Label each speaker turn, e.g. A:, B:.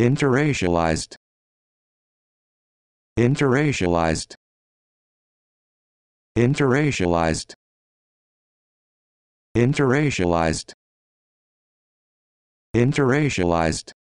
A: interracialized interracialized interracialized interracialized interracialized